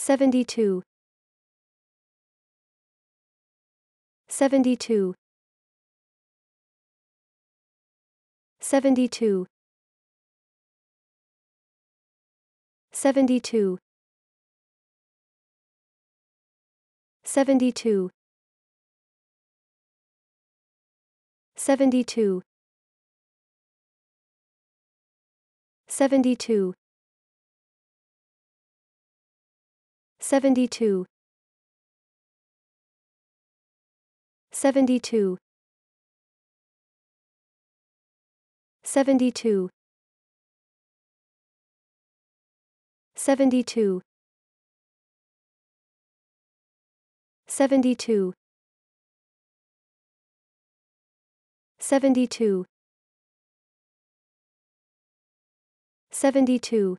72 72 72 72 72 72 72 72 72 72 72 72 72 72